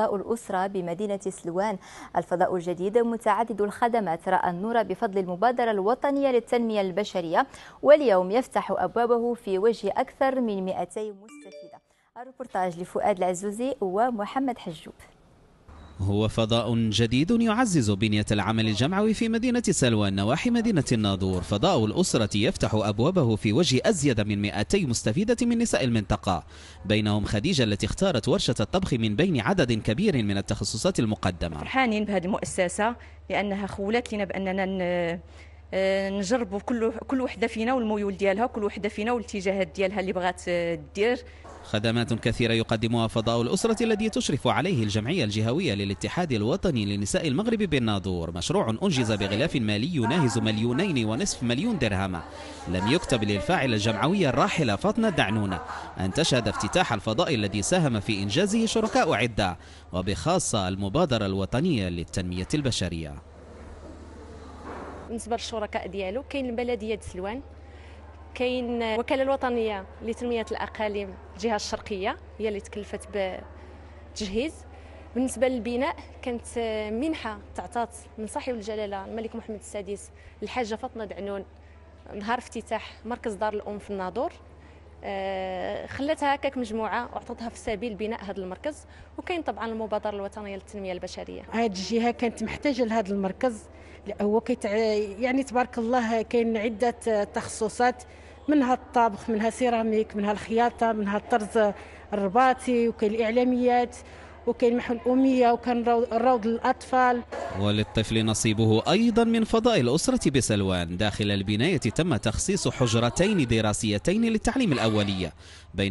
فضاء الأسرة بمدينة سلوان الفضاء الجديد متعدد الخدمات رأى النور بفضل المبادرة الوطنية للتنمية البشرية واليوم يفتح أبوابه في وجه أكثر من 200 مستفيدة الروبرتاج لفؤاد العزوزي ومحمد حجوب هو فضاء جديد يعزز بنية العمل الجمعوي في مدينة سلوى نواحي مدينة الناظور فضاء الأسرة يفتح أبوابه في وجه أزيد من 200 مستفيدة من نساء المنطقة بينهم خديجة التي اختارت ورشة الطبخ من بين عدد كبير من التخصصات المقدمة فرحانين بهذه المؤسسة لأنها خولت لنا بأننا نجربوا آه، كل كل وحده فينا والميول ديالها كل وحده فينا والاتجاهات ديالها اللي بغات دير خدمات كثيرة يقدمها فضاء الأسرة الذي تشرف عليه الجمعية الجهوية للاتحاد الوطني لنساء المغرب بالناظور مشروع أنجز بغلاف مالي يناهز مليونين ونصف مليون درهم لم يكتب للفاعلة الجمعوية الراحلة فاطمة دعنونة أن تشهد افتتاح الفضاء الذي ساهم في إنجازه شركاء عدة وبخاصة المبادرة الوطنية للتنمية البشرية بالنسبه للشركاء ديالو كاين البلديه سلوان كاين الوكاله الوطنيه لتنميه الاقاليم الجهه الشرقيه هي اللي تكلفت بتجهيز بالنسبه للبناء كانت منحه تعطات من صاحب الجلاله الملك محمد السادس الحاجه فاطمه دعنون نهار افتتاح مركز دار الام في الناظور آه، خلاتها هكاك مجموعه وعطتها في سبيل بناء هذا المركز وكاين طبعا المبادره الوطنيه للتنميه البشريه هذه الجهه كانت محتاجه لهذا المركز هو يعني تبارك الله كاين عده تخصصات منها الطبخ منها سيراميك منها الخياطه منها الطرز الرباطي وكاين الاعلاميات وكاين محو الاميه وكان روض الاطفال وللطفل نصيبه ايضا من فضاء الاسره بسلوان داخل البنايه تم تخصيص حجرتين دراسيتين للتعليم الاوليه بين